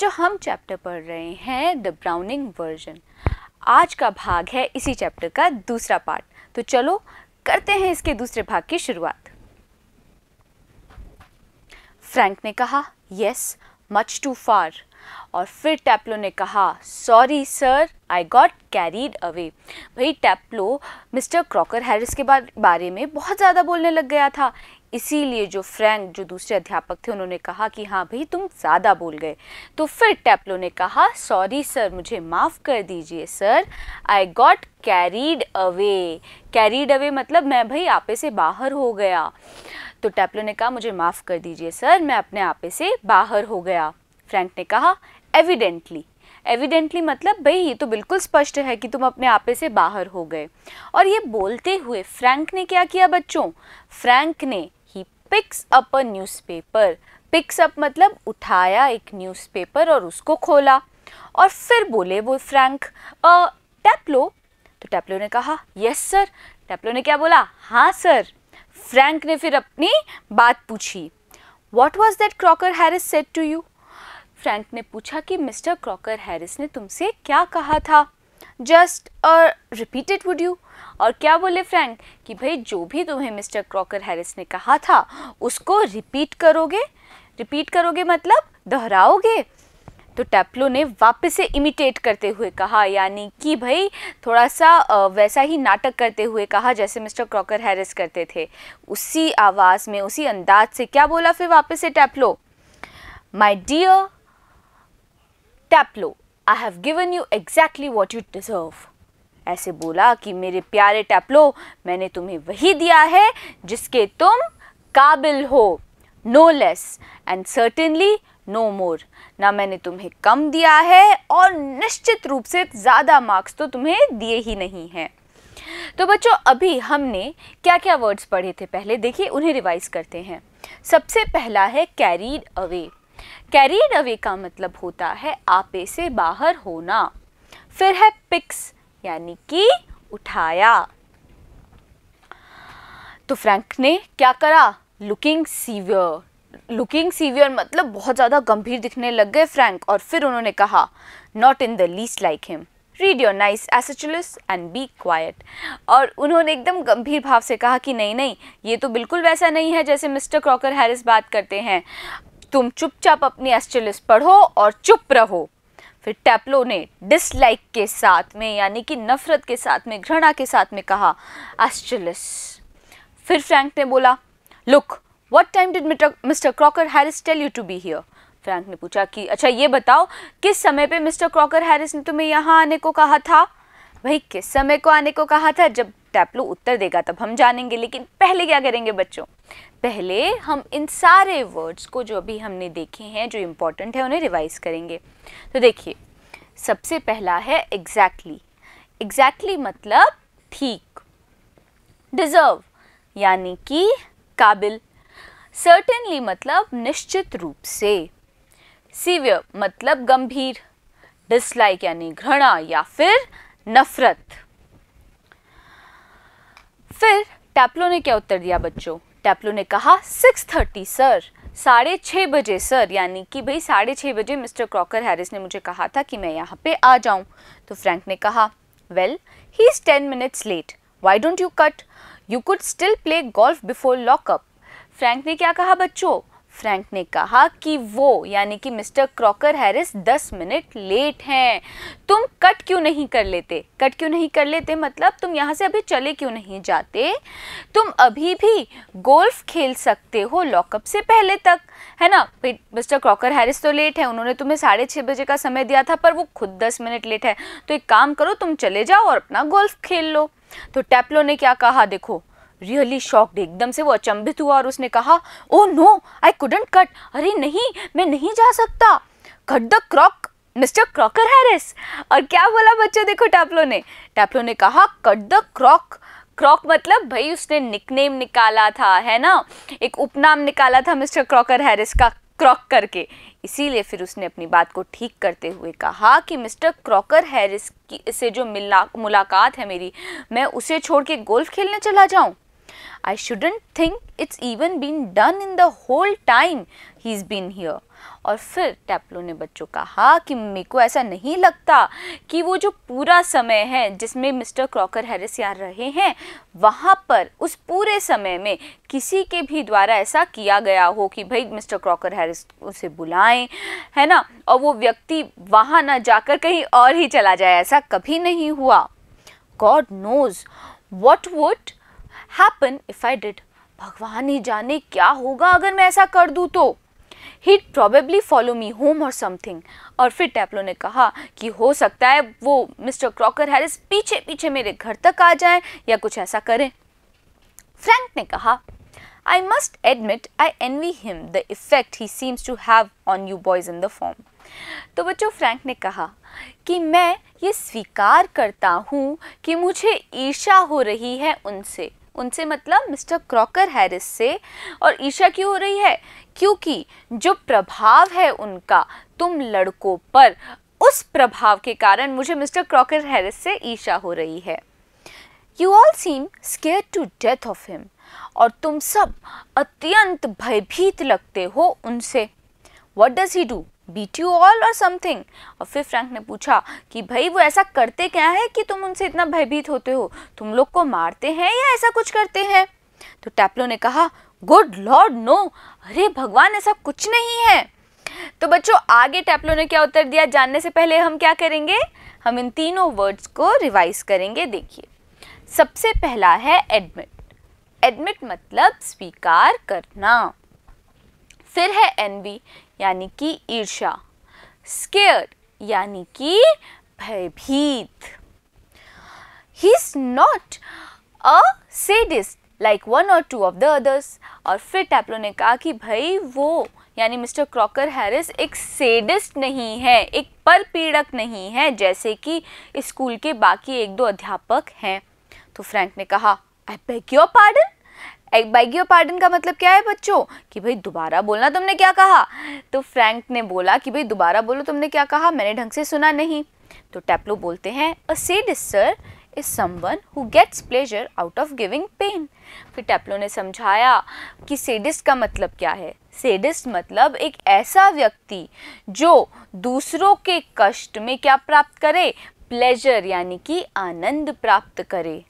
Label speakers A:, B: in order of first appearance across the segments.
A: जो हम चैप्टर पढ़ रहे हैं द ब्राउनिंग वर्जन आज का भाग है इसी चैप्टर का दूसरा पार्ट तो चलो करते हैं इसके दूसरे भाग की शुरुआत फ्रैंक ने कहा यस मच टू फार और फिर टैप्लो ने कहा sorry sir I got carried away भाई टैप्लो मिस्टर क्रॉकर हैरिस के बारे में बहुत ज़्यादा बोलने लग गया था इसीलिए जो फ्रैंक जो दूसरे अध्यापक थे उन्होंने कहा कि हाँ भाई तुम ज़्यादा बोल गए तो फिर टैपलो ने कहा सॉरी सर मुझे माफ़ कर दीजिए sir I got carried away carried away मतलब मैं भाई आपे से बाहर हो गया तो टैपलो ने कहा मुझे माफ़ कर दीजिए सर मैं अपने आपे से बाहर हो गया फ्रैंक ने कहा एविडेंटली एविडेंटली मतलब भाई ये तो बिल्कुल स्पष्ट है कि तुम अपने आपे से बाहर हो गए और ये बोलते हुए फ्रैंक ने क्या किया बच्चों फ्रैंक ने picks up a newspaper picks up मतलब उठाया एक न्यूज़पेपर और उसको खोला और फिर बोले वो फ्रैंक टैपलो तो टैपलो ने कहा यस सर टैपलो ने क्या बोला हाँ सर फ्रैंक ने फिर अपनी बात पूछी what was that Crocker Harris said to you Frank ने पूछा कि मिस्टर क्रॉकर हैरिस ने तुमसे क्या कहा था just a repeated would you और क्या बोले फ्रैंक कि भाई जो भी तुम्हें मिस्टर क्रॉकर हैरिस ने कहा था उसको रिपीट करोगे रिपीट करोगे मतलब दोहराओगे तो टैप्लो ने वापस से इमिटेट करते हुए कहा यानी कि भाई थोड़ा सा वैसा ही नाटक करते हुए कहा जैसे मिस्टर क्रॉकर हैरिस करते थे उसी आवाज़ में उसी अंदाज से क्या बोला फिर वापस से Taplow my dear Taplow I have given you exactly what you deserve ऐसे बोला कि मेरे प्यारे टैपलो मैंने तुम्हें वही दिया है जिसके तुम काबिल हो no less and certainly no more ना मैंने तुम्हें कम दिया है और निश्चित रूप से ज़्यादा मार्क्स तो तुम्हें दिए ही नहीं हैं तो बच्चों अभी हमने क्या क्या वर्ड्स पढ़े थे पहले देखिए उन्हें रिवाइज करते हैं सबसे पहला है कैरीड अवे कैरीड अवे का मतलब होता है आपे से बाहर होना फिर है पिक्स यानी कि उठाया तो फ्रैंक ने क्या करा लुकिंग सीवियर लुकिंग सीवियर मतलब बहुत ज़्यादा गंभीर दिखने लग गए फ्रैंक और फिर उन्होंने कहा not in the least like him read your nice एसेचुलस एंड बी क्वाइट और उन्होंने एकदम गंभीर भाव से कहा कि नहीं नहीं ये तो बिल्कुल वैसा नहीं है जैसे मिस्टर क्रॉकर हैरिस बात करते हैं तुम चुपचाप अपनी एस्टुलस पढ़ो और चुप रहो फिर टैप्लो ने डिसलाइक के साथ में यानी कि नफ़रत के साथ में घृणा के साथ में कहा एस्ट्रिलिस फिर फ्रैंक ने बोला look what time did mister Crocker Harris tell you to be here Frank ने पूछा कि अच्छा ये बताओ किस समय पे मिस्टर क्रॉकर हैरिस ने तुम्हें यहाँ आने को कहा था भाई किस समय को आने को कहा था जब टैपलो उत्तर देगा तब हम जानेंगे लेकिन पहले क्या करेंगे बच्चों पहले हम इन सारे वर्ड्स को जो अभी हमने देखे हैं जो इम्पोर्टेंट है उन्हें रिवाइज करेंगे तो देखिए सबसे पहला है एग्जैक्टली exactly. एग्जैक्टली exactly मतलब ठीक डिजर्व यानी कि काबिल सर्टेनली मतलब निश्चित रूप से सीवियर मतलब गंभीर डिसलाइक यानी घृणा या फिर नफरत फिर टैपलो ने क्या उत्तर दिया बच्चों टैपलो ने कहा सिक्स थर्टी सर साढ़े छः बजे सर यानी कि भाई साढ़े छः बजे मिस्टर क्रॉकर हैरिस ने मुझे कहा था कि मैं यहाँ पे आ जाऊँ तो फ्रैंक ने कहा well he is ten minutes late why don't you cut you could still play golf before lockup Frank ने क्या कहा बच्चों फ्रैंक ने कहा कि वो यानी कि मिस्टर क्रॉकर हैरिस दस मिनट लेट हैं तुम कट क्यों नहीं कर लेते कट क्यों नहीं कर लेते मतलब तुम यहाँ से अभी चले क्यों नहीं जाते तुम अभी भी गोल्फ खेल सकते हो लॉकअप से पहले तक है ना मिस्टर क्रॉकर हैरिस तो लेट है उन्होंने तुम्हें साढ़े छः बजे का समय दिया था पर वो खुद दस मिनट लेट है तो एक काम करो तुम चले जाओ और अपना गोल्फ खेल लो तो टैपलो ने क्या कहा देखो रियली शॉक्ड एकदम से वो अचंभित हुआ और उसने कहा oh no I couldn't cut अरे नहीं मैं नहीं जा सकता cut the Crock mister Crocker Harris और क्या बोला बच्चों देखो टैपलो ने टैपलो ने कहा कट द क्रॉक क्रॉक मतलब भाई उसने निकनेम निकाला था है ना एक उपनाम निकाला था मिस्टर क्रॉकर हैरिस का क्रॉक करके इसीलिए फिर उसने अपनी बात को ठीक करते हुए कहा कि मिस्टर क्रॉकर हैरिस की से जो मिला मुलाकात है मेरी मैं उसे छोड़ के गोल्फ खेलने चला जाऊँ I shouldn't think it's even been done in the whole time he's been here. और फिर टैपलो ने बच्चों का हाँ कि मम्मी को ऐसा नहीं लगता कि वो जो पूरा समय है जिसमें मिस्टर क्रॉकर हैरिस यहाँ रहे हैं वहाँ पर उस पूरे समय में किसी के भी द्वारा ऐसा किया गया हो कि भाई मिस्टर क्रॉकर हैरिस उसे बुलाएं है ना और वो व्यक्ति वहाँ ना जाकर कहीं और ही चला जाए ऐसा कभी नहीं हुआ God knows what would happen if I did भगवान ही जाने क्या होगा अगर मैं ऐसा कर दूँ तो he probably follow me home और समथिंग और फिर टैपलो ने कहा कि हो सकता है वो मिस्टर क्रॉकर हैरिस पीछे पीछे मेरे घर तक आ जाए या कुछ ऐसा करें फ्रैंक ने कहा must admit I envy him the effect he seems to have on you boys in the form तो बच्चों फ्रैंक ने कहा कि मैं ये स्वीकार करता हूँ कि मुझे ईर्षा हो रही है उनसे उनसे मतलब मिस्टर क्रॉकर हैरिस से और ईर्षा क्यों हो रही है क्योंकि जो प्रभाव है उनका तुम लड़कों पर उस प्रभाव के कारण मुझे मिस्टर क्रॉकर हैरिस से ईर्षा हो रही है you all seem scared to death of him और तुम सब अत्यंत भयभीत लगते हो उनसे what does he do beat you all और समथिंग और फिर फ्रैंक ने पूछा कि भाई वो ऐसा करते क्या है कि तुम उनसे इतना भयभीत होते हो तुम लोग को मारते हैं या ऐसा कुछ करते हैं तो टैपलो ने कहा गुड लॉर्ड नो अरे भगवान ऐसा कुछ नहीं है तो बच्चों आगे टैपलो ने क्या उत्तर दिया जानने से पहले हम क्या करेंगे हम इन तीनों वर्ड्स को रिवाइज करेंगे देखिए सबसे पहला है एडमिट एडमिट मतलब स्वीकार करना फिर है एनवी यानी कि ईर्षा स्केर्ड यानी कि भयभीत he is not a sadist like one or two of the others और फिर टैपलो ने कहा कि भाई वो यानी मिस्टर क्रॉकर हैरिस एक सेडिस्ट नहीं है एक पर पीड़क नहीं है जैसे कि स्कूल के बाकी एक दो अध्यापक हैं तो फ्रैंक ने कहा आई बेग योर पार्डन बाइगी और पार्डन का मतलब क्या है बच्चों कि भाई दोबारा बोलना तुमने क्या कहा तो फ्रैंक ने बोला कि भाई दोबारा बोलो तुमने क्या कहा मैंने ढंग से सुना नहीं तो टैपलो बोलते हैं a sadist sir is someone who gets pleasure out of giving pain फिर टैपलो ने समझाया कि सेडिस्ट का मतलब क्या है सेडिस्ट मतलब एक ऐसा व्यक्ति जो दूसरों के कष्ट में क्या प्राप्त करे प्लेजर यानी कि आनंद प्राप्त करे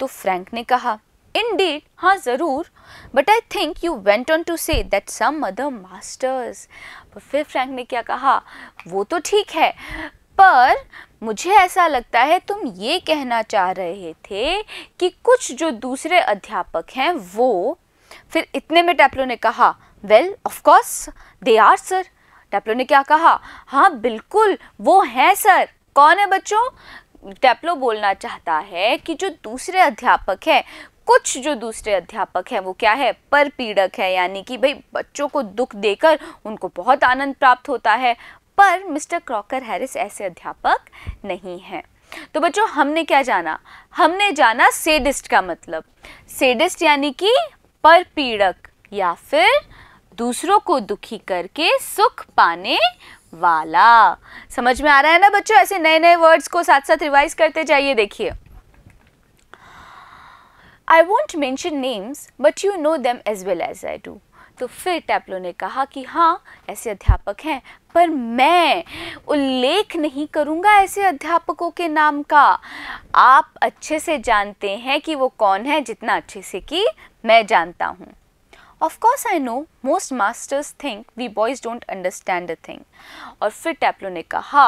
A: तो फ्रैंक ने कहा इनडीड हाँ ज़रूर but I think you went on to say that some other masters पर फिर फ्रैंक ने क्या कहा वो तो ठीक है पर मुझे ऐसा लगता है तुम ये कहना चाह रहे थे कि कुछ जो दूसरे अध्यापक हैं वो फिर इतने में टैपलो ने कहा well of course they are sir Taplow ने क्या कहा हाँ बिल्कुल वो हैं सर कौन है बच्चों टैपलो बोलना चाहता है कि जो दूसरे अध्यापक हैं कुछ जो दूसरे अध्यापक हैं वो क्या है पर पीड़क है यानी कि भाई बच्चों को दुख देकर उनको बहुत आनंद प्राप्त होता है पर मिस्टर क्रॉकर हैरिस ऐसे अध्यापक नहीं हैं तो बच्चों हमने क्या जाना हमने जाना सेडिस्ट का मतलब सेडिस्ट यानी कि पर पीड़क या फिर दूसरों को दुखी करके सुख पाने वाला समझ में आ रहा है ना बच्चों ऐसे नए नए वर्ड्स को साथ साथ रिवाइज करते जाइए देखिए I won't mention names but you know them as well as I do तो फिर टैपलो ने कहा कि हाँ ऐसे अध्यापक हैं पर मैं उल्लेख नहीं करूँगा ऐसे अध्यापकों के नाम का आप अच्छे से जानते हैं कि वो कौन है जितना अच्छे से कि मैं जानता हूँ of course I know most masters think we boys don't understand a thing और फिर टैपलो ने कहा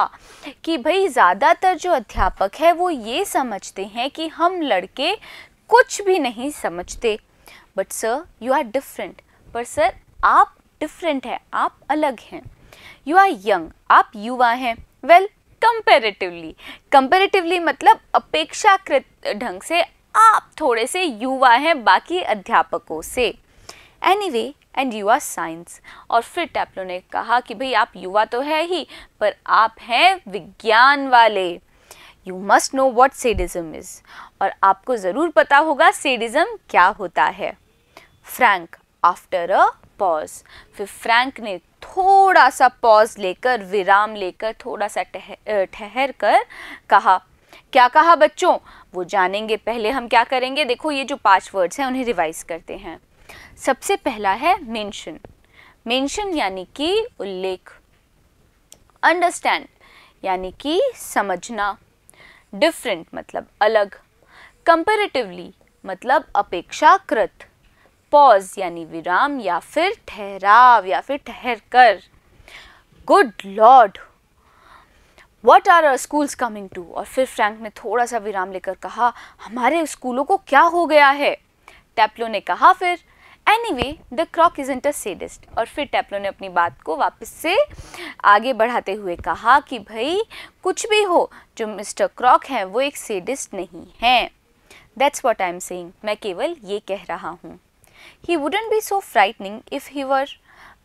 A: कि भाई ज़्यादातर जो अध्यापक है वो ये समझते हैं कि हम लड़के कुछ भी नहीं समझते but sir you are different पर सर आप डिफरेंट हैं आप अलग हैं यू आर यंग आप युवा हैं वेल कंपेरेटिवली कंपेरेटिवली मतलब अपेक्षाकृत ढंग से आप थोड़े से युवा हैं बाकी अध्यापकों से anyway and you are science और फिर टैपलो ने कहा कि भाई आप युवा तो है ही पर आप हैं विज्ञान वाले you must know what sadism is और आपको ज़रूर पता होगा सेडिज्म क्या होता है फ्रैंक आफ्टर अ पॉज फिर फ्रैंक ने थोड़ा सा पॉज लेकर विराम लेकर थोड़ा सा ठहर ठहर कर कहा क्या कहा बच्चों वो जानेंगे पहले हम क्या करेंगे देखो ये जो पांच वर्ड्स हैं उन्हें रिवाइज करते हैं सबसे पहला है मेंशन मेंशन यानी कि उल्लेख अंडरस्टैंड यानी कि समझना डिफरेंट मतलब अलग कंपेरेटिवली मतलब अपेक्षाकृत पॉज यानी विराम या फिर ठहराव या फिर ठहर कर good Lord what are our schools coming to और फिर फ्रैंक ने थोड़ा सा विराम लेकर कहा हमारे स्कूलों को क्या हो गया है टैपलो ने कहा फिर anyway the croc is ain't a sadist और फिर टैपलो ने अपनी बात को वापस से आगे बढ़ाते हुए कहा कि भाई कुछ भी हो जो मिस्टर क्रॉक हैं वो एक सेडिस्ट नहीं हैं that's what I am saying मैं केवल ये कह रहा हूँ he wouldn't be so frightening if he were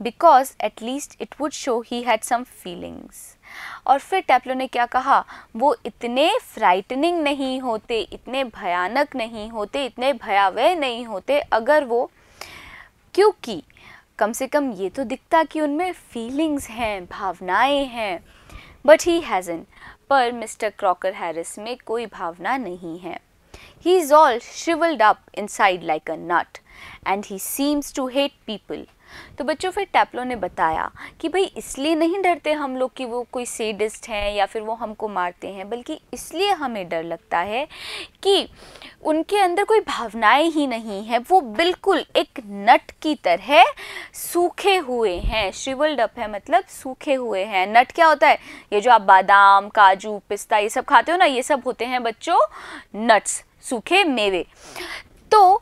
A: because at least it would show he had some feelings और फिर टैपलो ने क्या कहा वो इतने फ्राइटनिंग नहीं होते इतने भयानक नहीं होते इतने भयावह नहीं होते अगर वो क्योंकि कम से कम ये तो दिखता कि उनमें फीलिंग्स हैं भावनाएं हैं बट ही हैज़न पर मिस्टर क्रॉकर हैरिस में कोई भावना नहीं है He is all shriveled up inside like a nut and he seems to hate people. तो बच्चों फिर टैपलो ने बताया कि भाई इसलिए नहीं डरते हम लोग कि वो कोई सेडिस्ट हैं या फिर वो हमको मारते हैं बल्कि इसलिए हमें डर लगता है कि उनके अंदर कोई भावनाएं ही नहीं है वो बिल्कुल एक नट की तरह सूखे हुए हैं श्रिवल्ड अप है मतलब सूखे हुए हैं नट क्या होता है ये जो आप बादाम काजू पिस्ता ये सब खाते हो ना ये सब होते हैं बच्चों नट्स सूखे मेवे तो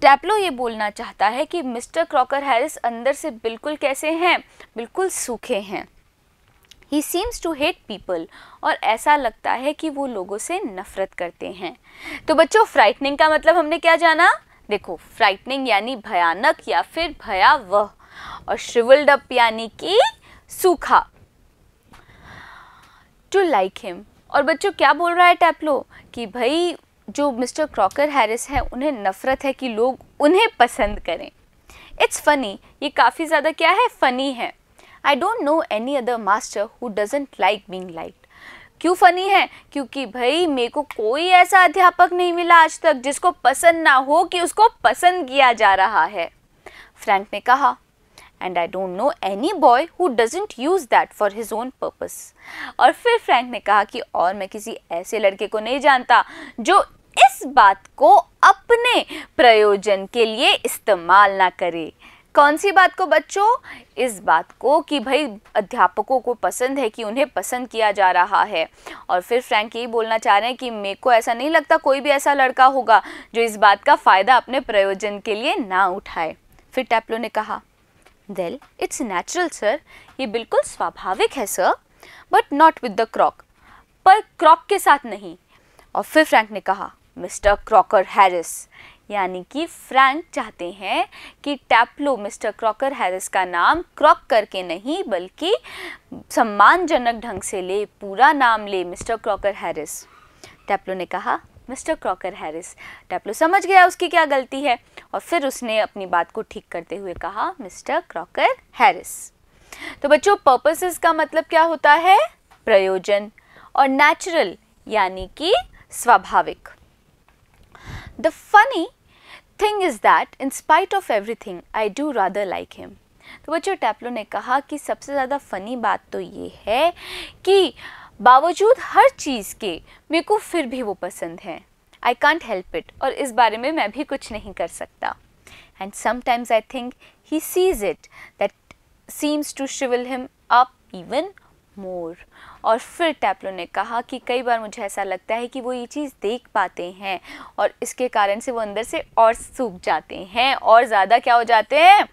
A: टैपलो ये बोलना चाहता है कि मिस्टर क्रॉकर हैरिस अंदर से बिल्कुल कैसे हैं बिल्कुल सूखे हैं he seems to hate people और ऐसा लगता है कि वो लोगों से नफरत करते हैं तो बच्चों फ्राइटनिंग का मतलब हमने क्या जाना देखो फ्राइटनिंग यानी भयानक या फिर भयावह और श्रिवल्ड अप यानी कि सूखा टू लाइक हिम और बच्चों क्या बोल रहा है टैपलो कि भाई जो मिस्टर क्रॉकर हैरिस हैं उन्हें नफ़रत है कि लोग उन्हें पसंद करें इट्स फ़नी ये काफ़ी ज़्यादा क्या है फ़नी है I don't know any other master who doesn't like being like क्यों फ़नी है क्योंकि भाई मेरे को कोई ऐसा अध्यापक नहीं मिला आज तक जिसको पसंद ना हो कि उसको पसंद किया जा रहा है फ्रैंक ने कहा and I don't know any boy who doesn't use that for his own purpose और फिर फ्रैंक ने कहा कि और मैं किसी ऐसे लड़के को नहीं जानता जो इस बात को अपने प्रयोजन के लिए इस्तेमाल ना करें कौन सी बात को बच्चों इस बात को कि भाई अध्यापकों को पसंद है कि उन्हें पसंद किया जा रहा है और फिर फ्रैंक यही बोलना चाह रहे हैं कि मेरे को ऐसा नहीं लगता कोई भी ऐसा लड़का होगा जो इस बात का फ़ायदा अपने प्रयोजन के लिए ना उठाए फिर टैपलो ने कहा वेल इट्स नेचुरल सर ये बिल्कुल स्वाभाविक है sir but not with the Crock पर क्रॉक के साथ नहीं और फिर फ्रैंक ने कहा मिस्टर क्रॉकर हैरिस यानी कि फ्रैंक चाहते हैं कि टैप्लो मिस्टर क्रॉकर हैरिस का नाम क्रॉक करके नहीं बल्कि सम्मानजनक ढंग से ले पूरा नाम ले मिस्टर क्रॉकर हैरिस टैप्लो ने कहा मिस्टर क्रॉकर हैरिस टैप्लो समझ गया उसकी क्या गलती है और फिर उसने अपनी बात को ठीक करते हुए कहा मिस्टर क्रॉकर हैरिस तो बच्चों पर्पसेस का मतलब क्या होता है प्रयोजन और नेचुरल यानी कि स्वाभाविक The funny thing is that in spite of everything I do rather like him तो बच्चों टैपलो ने कहा कि सबसे ज़्यादा फ़नी बात तो ये है कि बावजूद हर चीज़ के मेरे को फिर भी वो पसंद है आई कॉन्ट हेल्प इट और इस बारे में मैं भी कुछ नहीं कर सकता and sometimes I think he sees it that seems to shrivel him up even more और फिर टैपलो ने कहा कि कई बार मुझे ऐसा लगता है कि वो ये चीज़ देख पाते हैं और इसके कारण से वो अंदर से और सूख जाते हैं और ज़्यादा क्या हो जाते हैं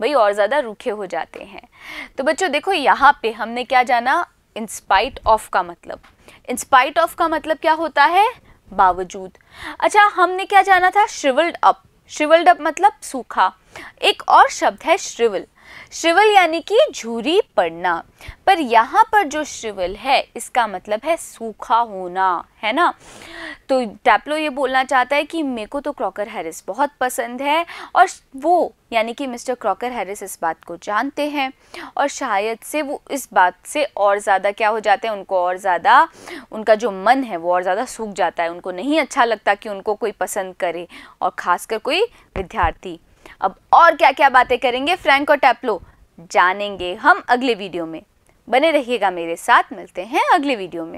A: भाई और ज़्यादा रूखे हो जाते हैं तो बच्चों देखो यहाँ पे हमने क्या जाना इंस्पाइट ऑफ का मतलब इंस्पाइट ऑफ का मतलब क्या होता है बावजूद अच्छा हमने क्या जाना था श्रिवल्ड अप श्रिवल्ड अप मतलब सूखा एक और शब्द है श्रिवल शिवल यानी कि झूरी पड़ना पर यहाँ पर जो शिवल है इसका मतलब है सूखा होना है ना तो टैपलो ये बोलना चाहता है कि मेरे को तो क्रॉकर हैरिस बहुत पसंद है और वो यानी कि मिस्टर क्रॉकर हैरिस इस बात को जानते हैं और शायद से वो इस बात से और ज़्यादा क्या हो जाते हैं उनको और ज़्यादा उनका जो मन है वो और ज़्यादा सूख जाता है उनको नहीं अच्छा लगता कि उनको कोई पसंद करे और ख़ासकर कोई विद्यार्थी अब और क्या क्या बातें करेंगे फ्रैंक और टैप्लो जानेंगे हम अगले वीडियो में बने रहिएगा मेरे साथ मिलते हैं अगले वीडियो में